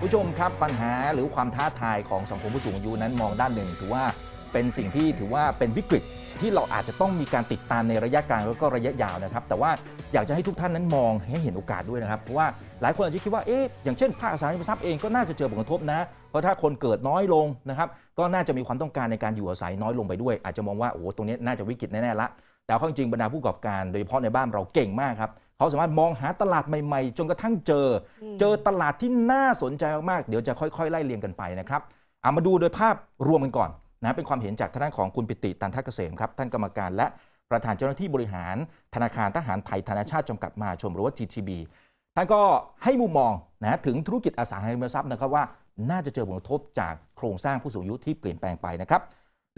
ผู้ชมครับปัญหาหรือความท้าทายของสังคมผู้สูงอายุนั้นมองด้านหนึ่ง ถือว่าเป็นสิ่งที่ถือว่าเป็นวิกฤต ที่เราอาจจะต้องมีการติดตามในระยะกลางแล้วก็ระยะยาวนะครับ แต่ว่าอยากจะให้ทุกท่านนั้นมองให้เห็นโอกาสด้วยนะครับเพราะว่าหลายคนอาจจะคิดว่าเอ๊ะอย่างเช่นภาคอสังหาริมทรัพย์เองก็น่าจะเจอผลกระทบนะ เพราะถ้าคนเกิดน้อยลงนะครับก็น่าจะมีความต้องการในการอยู่อาศัยน้อยลงไปด้วยอาจจะมองว่าโอ้ตรงนี้น่าจะวิกฤตแน่ๆละแต่ความจริงบรรดาผู้ประกอบการโดยเฉพาะในบ้านเราเก่งมากครับเขาสามารถมองหาตลาดใหม่ๆ จนกระทั่งเจอ เจอตลาดที่น่าสนใจมากๆเดี๋ยวจะค่อยๆไล่เรียงกันไปนะครับเอามาดูโดยภาพรวมกันก่อนนะเป็นความเห็นจากท่านของคุณปิติ ตันทเกษมครับ ท่านกรรมการและประธานเจ้าหน้าที่บริหาร ธนาคารทหารไทยธนาชาติจำกัดมาชมหรือว่า TTB ท่านก็ให้มุมมองนะถึงธุรกิจอสังหาริมทรัพย์นะครับ ว่าน่าจะเจอผลกระทบจากโครงสร้างผู้สูงอายุที่เปลี่ยนแปลงไปนะครับ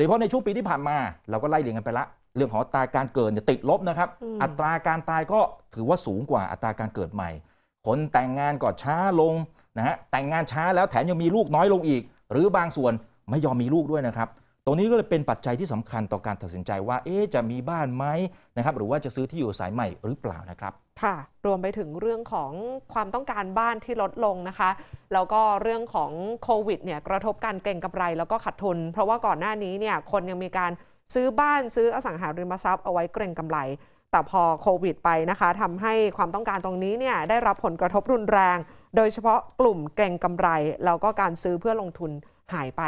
ยเพพาะในช่วงปีที่ผ่านมาเราก็ไล่เรียงกันไปละ เรื่องของอัตราการเกิดติดลบนะครับ อัตราการตายก็ถือว่าสูงกว่าอัตราการเกิดใหม่ คนแต่งงานก็ช้าลงนะฮะแต่งงานช้าแล้วแถมยังมีลูกน้อยลงอีก หรือบางส่วนไม่ยอมมีลูกด้วยนะครับรงนี้ก็เลยเป็นปัจจัยที่สำคัญต่อการตัดสินใจว่า เอ๊จะมีบ้านไหมนะครับหรือว่าจะซื้อที่อยู่สายใหม่หรือเปล่านะครับค่ะรวมไปถึงเรื่องของความต้องการบ้านที่ลดลงนะคะแล้วก็เรื่องของโควิดเนี่ยกระทบการเก่งกำไรแล้วก็ขาดทุน เพราะว่าก่อนหน้านี้เนี่ยคนยังมีการซื้อบ้านซื้ออสังหาริมทรัพย์เอาไว้เกรงกำไรแต่พอโควิดไปนะคะทำให้ความต้องการตรงนี้เนี่ยได้รับผลกระทบรุนแรง โดยเฉพาะกลุ่มเก่งกำไรแล้วก็การซื้อเพื่อลงทุนหายไป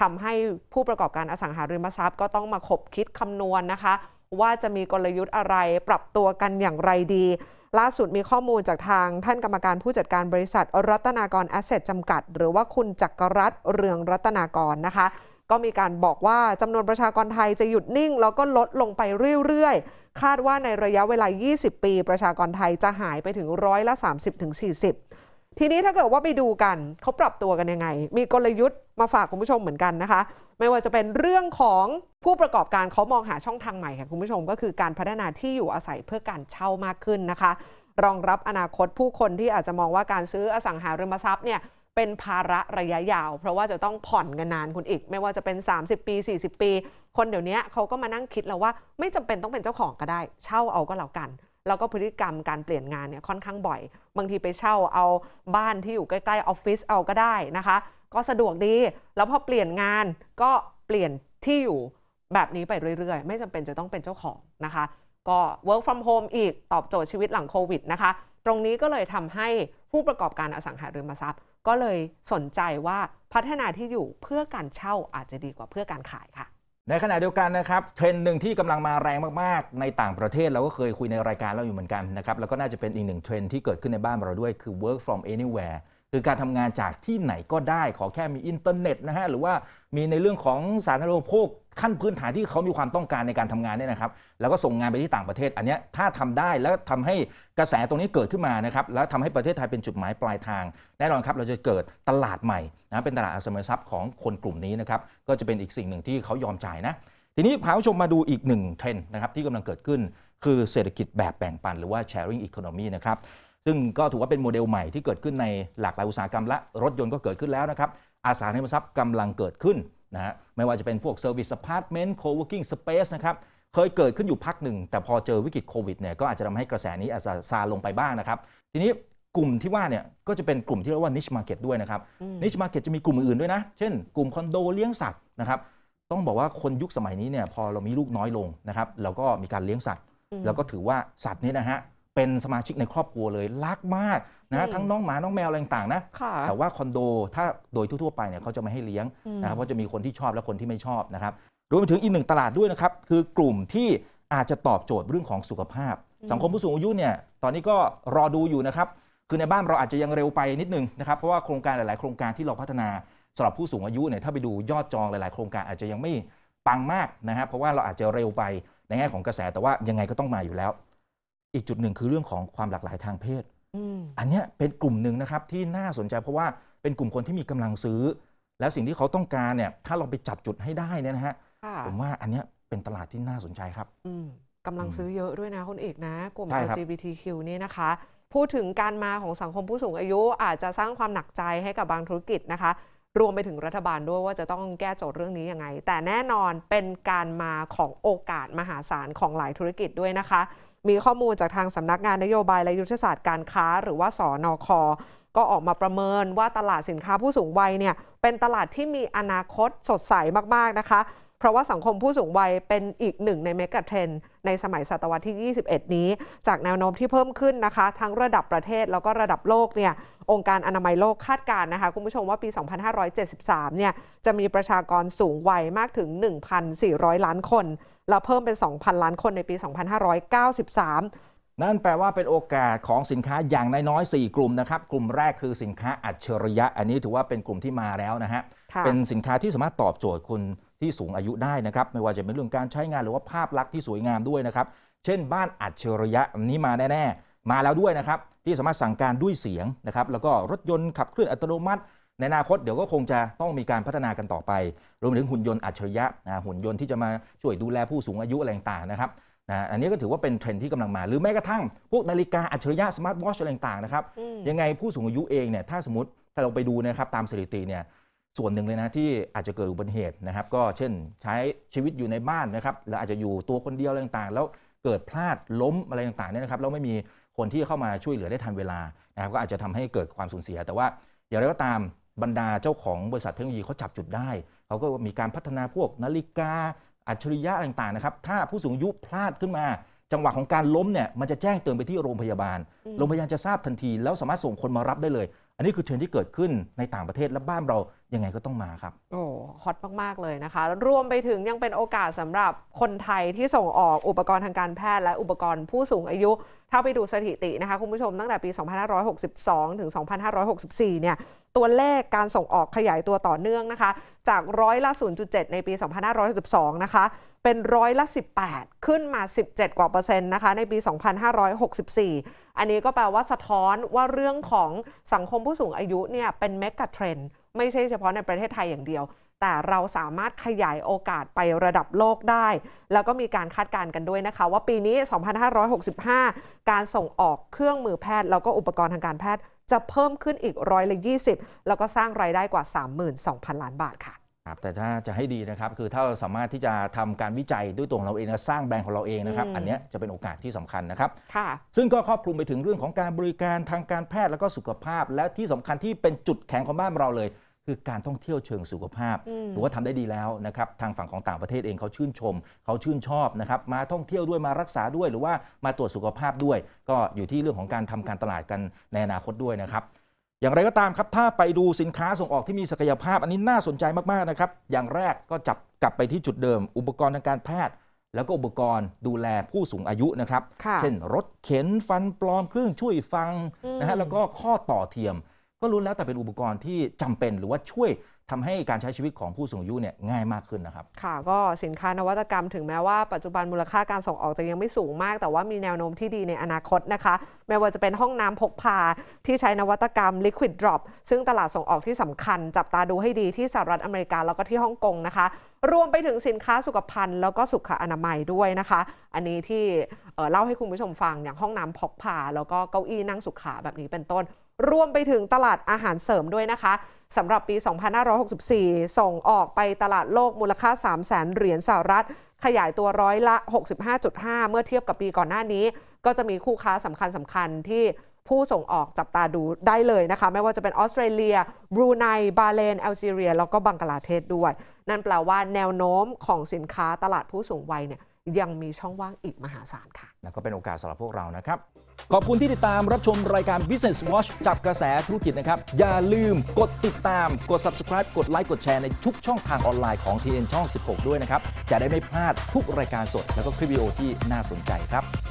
ทำให้ผู้ประกอบการอสังหาริมทรัพย์ก็ต้องมาขบคิดคำนวณนนะคะว่าจะมีกลยุทธ์อะไรปรับตัวกันอย่างไรดี ล่าสุดมีข้อมูลจากทางท่านกรรมการผู้จัดการบริษัทรัตนากรแอสเซทจำกัด หรือว่าคุณจักรรัตเรืองรัตนากรนะคะ ก็มีการบอกว่าจำนวนประชากรไทยจะหยุดนิ่ง แล้วก็ลดลงไปเรื่อยๆ คาดว่าในระยะเวลา 20 ปี ประชากรไทยจะหายไปถึงร้อยละ 30-40ทีนี้ถ้าเกิดว่าไปดูกันเขาปรับตัวกันยังไง มีกลยุทธ์มาฝากคุณผู้ชมเหมือนกันนะคะไม่ว่าจะเป็นเรื่องของผู้ประกอบการเขามองหาช่องทางใหม่ค่ะคุณผู้ชมก็คือการพัฒนาที่อยู่อาศัยเพื่อการเช่ามากขึ้นนะคะ รองรับอนาคตผู้คนที่อาจจะมองว่าการซื้ออสังหาริมทรัพย์เนี่ยเป็นภาระระยะยาว เพราะว่าจะต้องผ่อนกันนานคุณอีก ไม่ว่าจะเป็น 30 ปี 40 ปี คนเดี๋ยวนี้เขาก็มานั่งคิดแล้วว่าไม่จำเป็นต้องเป็นเจ้าของก็ได้ เช่าเอาก็แล้วกันแล้วก็พฤติกรรมการเปลี่ยนงานเนี่ยค่อนข้างบ่อย บางทีไปเช่าเอาบ้านที่อยู่ใกล้ ๆ ออฟฟิศเอาก็ได้นะคะ ก็สะดวกดีแล้วพอเปลี่ยนงานก็เปลี่ยนที่อยู่แบบนี้ไปเรื่อยๆ ไม่จำเป็นจะต้องเป็นเจ้าของนะคะ ก็ work from home อีกตอบโจทย์ชีวิตหลังโควิดนะคะตรงนี้ก็เลยทำให้ผู้ประกอบการอสังหาริมทรัพย์ ก็เลยสนใจว่าพัฒนาที่อยู่เพื่อการเช่าอาจจะดีกว่าเพื่อการขายค่ะในขณะเดียวกันนะครับ เทรนด์หนึ่งที่กำลังมาแรงมากๆในต่างประเทศ เราก็เคยคุยในรายการเราอยู่เหมือนกันนะครับ แล้วก็น่าจะเป็นอีกหนึ่งเทรนด์ที่เกิดขึ้นในบ้านเราด้วย คือ work from anywhere คือการทำงานจากที่ไหนก็ได้ ขอแค่มีอินเทอร์เน็ตนะฮะหรือว่ามีในเรื่องของสาธารณูปโภคขั้นพื้นฐานที่เขามีความต้องการในการทำงานเนี่ยนะครับแล้วก็ส่งงานไปที่ต่างประเทศอันนี้ถ้าทำได้แล้วทำให้กระแสตรงนี้เกิดขึ้นมานะครับแล้วทำาให้ประเทศไทยเป็นจุดหมายปลายทางแน่นอนครับเราจะเกิดตลาดใหม่นะเป็นตลาดอสังหาริมทรัพย์ของคนกลุ่มนี้นะครับก็จะเป็นอีกสิ่งหนึ่งที่เขายอมจ่ายนะทีนี้พาผู้ชมมาดูอีกหนึ่งเทรนด์นะครับที่กำลังเกิดขึ้นคือเศรษฐกิจแบบแบ่งปัน หรือว่า sharing economy นะครับซึ่งก็ถือว่าเป็นโมเดลใหม่ที่เกิดขึ้นในหลากหลายอุตสาหกรรมและรถยนต์ก็เกิดขึ้นแล้วนะครับอาสาริมทรัพย์กำลังเกิดขึ้นนะฮะไม่ว่าจะเป็นพวกเ์วิสอพาร์ตเมนต์โคเว o ร์กิ้งสเปซนะครับเคยเกิดขึ้นอยู่พักหนึ่ง แต่พอเจอวิกฤตโควิดเนี่ยก็อาจจะทำให้กระแสนี้อาจจะซาลงไปบ้างนะครับ ทีนี้กลุ่มที่ว่าเนี่ยก็จะเป็นกลุ่มที่เรียกว่านิชมาร์เก็ตด้วยนะครับนิชมาร์เก็ตจะมีกลุ่มอื่นด้วยนะ เช่นกลุ่มคอนโดเลี้ยงสัตว์นะครับต้องบอกว่าคนยุคสมัยนี้เนี่ยพอเรามีลูกน้อยลงนะครับเราก็มีการเลี้ยงสัตว์ แล้วก็ถือว่าสัตว์นี้นะฮะเป็นสมาชิกในครอบครัวเลยรักมากนะทั้งน้องหมา น้องแมวอะไรต่างๆนะ แต่ว่าคอนโดถ้าโดยทั่วๆไปเนี่ยเขาจะไม่ให้เลี้ยงนะครับเพราะจะมีคนที่ชอบและคนที่ไม่ชอบนะครับรวมไปถึงอีกหนึ่งตลาดด้วยนะครับคือกลุ่มที่อาจจะตอบโจทย์เรื่องของสุขภาพ สังคมผู้สูงอายุเนี่ยตอนนี้ก็รอดูอยู่นะครับคือในบ้านเราอาจจะยังเร็วไปนิดนึงนะครับเพราะว่าโครงการหลายๆ โครงการที่เราพัฒนาสำหรับผู้สูงอายุเนี่ยถ้าไปดูยอดจองหลายๆโครงการอาจจะยังไม่ปังมากนะครับเพราะว่าเราอาจจะเร็วไป ในแง่ของกระแสแต่ว่ายังไงก็ต้องมาอยู่แล้วอีกจุดหนึ่งคือเรื่องของความหลากหลายทางเพศ อันนี้เป็นกลุ่มหนึ่งนะครับที่น่าสนใจเพราะว่าเป็นกลุ่มคนที่มีกำลังซื้อ แล้วสิ่งที่เขาต้องการเนี่ยถ้าเราไปจับจุดให้ได้เนี่ยนะฮะผมว่าอันนี้เป็นตลาดที่น่าสนใจครับกำลังซื้อเยอะด้วยนะคนเอกนะ กลุ่ม LGBTQ นี่นะคะ พูดถึงการมาของสังคมผู้สูงอายุอาจจะสร้างความหนักใจให้กับบางธุรกิจนะคะ รวมไปถึงรัฐบาลด้วยว่าจะต้องแก้โจทย์เรื่องนี้ยังไง แต่แน่นอนเป็นการมาของโอกาสมหาศาลของหลายธุรกิจด้วยนะคะมีข้อมูลจากทางสำนักงานนโยบายและยุทธศาสตร์การค้า หรือว่าสอนอคก็ออกมาประเมินว่าตลาดสินค้าผู้สูงวัยเนี่ยเป็นตลาดที่มีอนาคตสดใสมากๆนะคะ เพราะว่าสังคมผู้สูงวัยเป็นอีกหนึ่งในเมกะเทรนในสมัยศตวรรษที่ 21 นี้ จากแนวโน้มที่เพิ่มขึ้นนะคะ ทั้งระดับประเทศแล้วก็ระดับโลกเนี่ยองค์การอนามัยโลกคาดการณ์นะคะ คุณผู้ชมว่าปี 2573เนี่ยจะมีประชากรสูงวัยมากถึง 1,400 ล้านคนเราเพิ่มเป็น2,000ล้านคนในปี 2593 นั่นแปลว่าเป็นโอกาสของสินค้าอย่างน้อยๆ4กลุ่มนะครับ กลุ่มแรกคือสินค้าอัจฉริยะ อันนี้ถือว่าเป็นกลุ่มที่มาแล้วนะฮะ เป็นสินค้าที่สามารถตอบโจทย์คนที่สูงอายุได้นะครับ ไม่ว่าจะเป็นเรื่องการใช้งานหรือว่าภาพลักษณ์ที่สวยงามด้วยนะครับ เช่น บ้านอัจฉริยะอันนี้มาแน่ๆ มาแล้วด้วยนะครับที่สามารถสั่งการด้วยเสียงนะครับ แล้วก็รถยนต์ขับเคลื่อนอัตโนมัติในอนาคตเดี๋ยวก็คงจะต้องมีการพัฒนากันต่อไป รวมถึงหุ่นยนต์อัจฉริยะ หุ่นยนต์ที่จะมาช่วยดูแลผู้สูงอายุอะไรต่างๆนะครับนะอันนี้ก็ถือว่าเป็นเทรนด์ที่กำลังมาหรือแม้กระทั่งพวกนาฬิกา อัจฉริยะ สมาร์ทวอชอะไรต่างๆนะครับ ยังไงผู้สูงอายุเองเนี่ยถ้าสมมติถ้าเราไปดูนะครับตามสถิติเนี่ยส่วนหนึ่งเลยนะที่อาจจะเกิดอุบัติเหตุนะครับก็เช่นใช้ชีวิตอยู่ในบ้านนะครับแล้วอาจจะอยู่ตัวคนเดียวอะไรต่างๆ แล้วเกิดพลาดล้มอะไรต่างๆเนี่ยนะครับแล้วไม่มีคนที่เข้ามาช่วยเหลือได้ทันเวลานะครับก็อาจจะทำให้เกิดความสูญเสียแต่ว่าอย่างไรก็ตามบรรดาเจ้าของบริษัทเทคโนโลยีเขาจับจุดได้ เขาก็มีการพัฒนาพวกนาฬิกาอัจฉริยะต่างๆนะครับ ถ้าผู้สูงอายุพลาดขึ้นมา จังหวะของการล้มเนี่ยมันจะแจ้งเตือนไปที่โรงพยาบาล โรงพยาบาลจะทราบทันที แล้วสามารถส่งคนมารับได้เลย อันนี้คือเทรนที่เกิดขึ้นในต่างประเทศและบ้านเรายังไงก็ต้องมาครับ โอ้ ฮอตมาก ๆ เลยนะคะ รวมไปถึงยังเป็นโอกาสสำหรับคนไทยที่ส่งออกอุปกรณ์ทางการแพทย์และอุปกรณ์ผู้สูงอายุ ถ้าไปดูสถิตินะคะคุณผู้ชม ตั้งแต่ปี 2562 ถึง 2564 เนี่ย ตัวเลขการส่งออกขยายตัวต่อเนื่องนะคะ จากร้อยละ 0.7 ในปี 2562 นะคะ เป็นร้อยละ18 ขึ้นมา 17 กว่าเปอร์เซ็นต์นะคะในปี 2564 อันนี้ก็แปลว่าสะท้อนว่าเรื่องของสังคมผู้สูงอายุเนี่ยเป็นเมกะเทรนด์ไม่ใช่เฉพาะในประเทศไทยอย่างเดียว แต่เราสามารถขยายโอกาสไประดับโลกได้ แล้วก็มีการคาดการณ์กันด้วยนะคะ ว่าปีนี้ 2565 การส่งออกเครื่องมือแพทย์แล้วก็อุปกรณ์ทางการแพทย์ จะเพิ่มขึ้นอีกร้อยละ20 แล้วก็สร้างรายได้กว่า 32,000 ล้านบาทค่ะครับแต่ถ้าจะให้ดีนะครับ คือถ้าเราสามารถที่จะทำการวิจัยด้วยตัวของเราเองสร้างแบรนด์ของเราเองนะครับ อันนี้จะเป็นโอกาสที่สำคัญนะครับซึ่งก็ครอบคลุมไปถึงเรื่องของการบริการทางการแพทย์แล้วก็สุขภาพ และที่สำคัญที่เป็นจุดแข็งของบ้านเราเลย คือการท่องเที่ยวเชิงสุขภาพหรือว่าทำได้ดีแล้วนะครับทางฝั่งของต่างประเทศเองเขาชื่นชมเขาชื่นชอบนะครับมาท่องเที่ยวด้วยมารักษาด้วย หรือว่ามาตรวจสุขภาพด้วย ก็อยู่ที่เรื่องของการทำการตลาดกันในอนาคตด้วยนะครับอย่างไรก็ตามครับถ้าไปดูสินค้าส่งออกที่มีศักยภาพอันนี้น่าสนใจมากๆนะครับอย่างแรกก็จับกลับไปที่จุดเดิม อุปกรณ์ทางการแพทย์ แล้วก็อุปกรณ์ดูแลผู้สูงอายุนะครับ เช่นรถเข็นฟันปลอมเครื่องช่วยฟังนะฮะแล้วก็ข้อต่อเทียม ก็รู้แล้วแต่เป็นอุปกรณ์ที่จำเป็นหรือว่าช่วยทำให้การใช้ชีวิตของผู้สูงอายุเนี่ยง่ายมากขึ้นนะครับ ค่ะก็สินค้านวัตกรรมถึงแม้ว่าปัจจุบันมูลค่าการส่งออกจะยังไม่สูงมาก แต่ว่ามีแนวโน้มที่ดีในอนาคตนะคะไม่ว่าจะเป็นห้องน้ำพกพา ที่ใช้นวัตกรรม Liquid Drop ซึ่งตลาดส่งออกที่สำคัญจับตาดูให้ดีที่สหรัฐอเมริกาแล้วก็ที่ฮ่องกงนะคะรวมไปถึงสินค้าสุขภัณฑ์แล้วก็สุขอนามัยด้วยนะคะ อันนี้ที่เล่าให้คุณผู้ชมฟังอย่างห้องน้ำพกพา แล้วก็เก้าอี้นั่งสุขาแบบนี้เป็นต้น รวมไปถึงตลาดอาหารเสริมด้วยนะคะสำหรับปี 2564 ส่งออกไปตลาดโลกมูลค่า 3 0 0 0นเหรียญสหรัฐ ขยายตัวร้อยละ 65.5 เมื่อเทียบกับปีก่อนหน้านี้ ก็จะมีคู่ค้าสำคัญสำคัญที่ผู้ส่งออกจับตาดูได้เลยนะคะไม่ว่าจะเป็นออสเตรเลีย บรูไนบาเลน แอลจีเรีย แล้วก็บังกลาเทศด้วย นั่นแปลว่าแนวโน้มของสินค้าตลาดผู้สูงวัยเนี่ยยังมีช่องว่างอีกมหาศาลค่ะแล้วก็เป็นโอกาสสำหรับพวกเรานะครับขอบคุณที่ติดตามรับชมรายการ Business Watch จับกระแสธุรกิจนะครับ อย่าลืมกดติดตาม กด subscribe กดไลค์ กดแชร์ในทุกช่องทางออนไลน์ของ TN ช่อง 16 ด้วยนะครับ จะได้ไม่พลาดทุกรายการสดแล้วก็คลิปวิดีโอที่น่าสนใจครับ